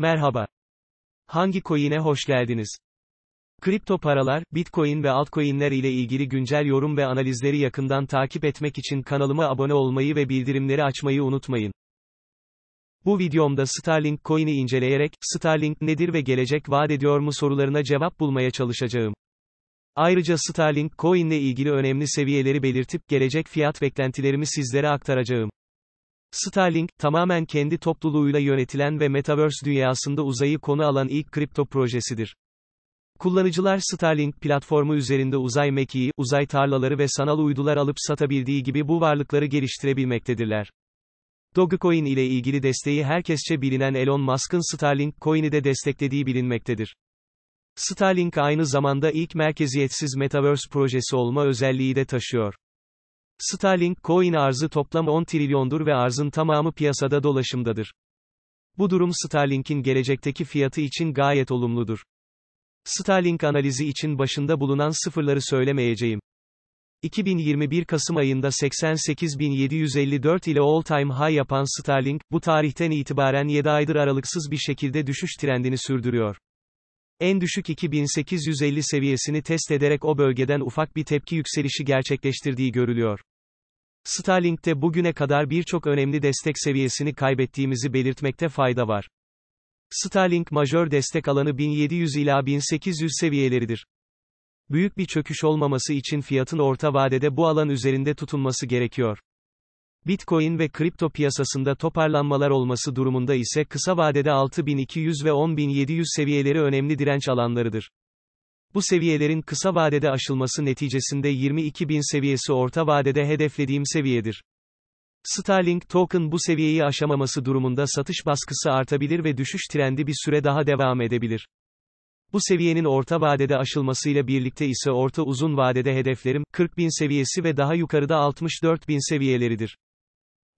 Merhaba. Hangi coin'e hoş geldiniz? Kripto paralar, bitcoin ve altcoin'ler ile ilgili güncel yorum ve analizleri yakından takip etmek için kanalıma abone olmayı ve bildirimleri açmayı unutmayın. Bu videomda Starlink coin'i inceleyerek, Starlink nedir ve gelecek vaat ediyor mu sorularına cevap bulmaya çalışacağım. Ayrıca Starlink coin ile ilgili önemli seviyeleri belirtip, gelecek fiyat beklentilerimi sizlere aktaracağım. Starlink, tamamen kendi topluluğuyla yönetilen ve Metaverse dünyasında uzayı konu alan ilk kripto projesidir. Kullanıcılar Starlink platformu üzerinde uzay mekiği, uzay tarlaları ve sanal uydular alıp satabildiği gibi bu varlıkları geliştirebilmektedirler. Dogecoin ile ilgili desteği herkesçe bilinen Elon Musk'ın Starlink coin'i de desteklediği bilinmektedir. Starlink aynı zamanda ilk merkeziyetsiz Metaverse projesi olma özelliği de taşıyor. Starlink coin arzı toplam 10 trilyondur ve arzın tamamı piyasada dolaşımdadır. Bu durum Starlink'in gelecekteki fiyatı için gayet olumludur. Starlink analizi için başında bulunan sıfırları söylemeyeceğim. 2021 Kasım ayında 88.754 ile all time high yapan Starlink, bu tarihten itibaren 7 aydır aralıksız bir şekilde düşüş trendini sürdürüyor. En düşük 2850 seviyesini test ederek o bölgeden ufak bir tepki yükselişi gerçekleştirdiği görülüyor. Starlink'te bugüne kadar birçok önemli destek seviyesini kaybettiğimizi belirtmekte fayda var. Starlink majör destek alanı 1700 ila 1800 seviyeleridir. Büyük bir çöküş olmaması için fiyatın orta vadede bu alan üzerinde tutunması gerekiyor. Bitcoin ve kripto piyasasında toparlanmalar olması durumunda ise kısa vadede 6200 ve 10700 seviyeleri önemli direnç alanlarıdır. Bu seviyelerin kısa vadede aşılması neticesinde 22.000 seviyesi orta vadede hedeflediğim seviyedir. Starlink token bu seviyeyi aşamaması durumunda satış baskısı artabilir ve düşüş trendi bir süre daha devam edebilir. Bu seviyenin orta vadede aşılmasıyla birlikte ise orta uzun vadede hedeflerim 40.000 seviyesi ve daha yukarıda 64.000 seviyeleridir.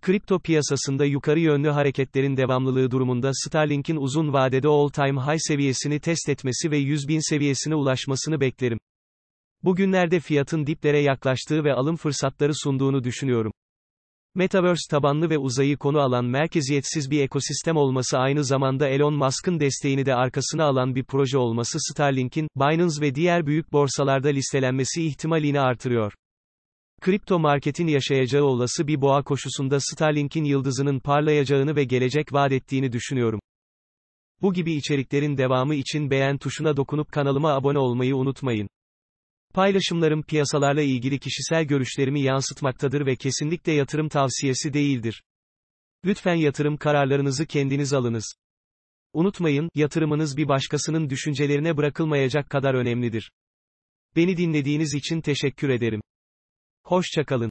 Kripto piyasasında yukarı yönlü hareketlerin devamlılığı durumunda Starlink'in uzun vadede all-time high seviyesini test etmesi ve bin seviyesine ulaşmasını beklerim. Bugünlerde fiyatın diplere yaklaştığı ve alım fırsatları sunduğunu düşünüyorum. Metaverse tabanlı ve uzayı konu alan merkeziyetsiz bir ekosistem olması aynı zamanda Elon Musk'ın desteğini de arkasına alan bir proje olması Starlink'in, Binance ve diğer büyük borsalarda listelenmesi ihtimalini artırıyor. Kripto marketin yaşayacağı olası bir boğa koşusunda Starlink'in yıldızının parlayacağını ve gelecek vaat ettiğini düşünüyorum. Bu gibi içeriklerin devamı için beğen tuşuna dokunup kanalıma abone olmayı unutmayın. Paylaşımlarım piyasalarla ilgili kişisel görüşlerimi yansıtmaktadır ve kesinlikle yatırım tavsiyesi değildir. Lütfen yatırım kararlarınızı kendiniz alınız. Unutmayın, yatırımınız bir başkasının düşüncelerine bırakılmayacak kadar önemlidir. Beni dinlediğiniz için teşekkür ederim. Hoşçakalın.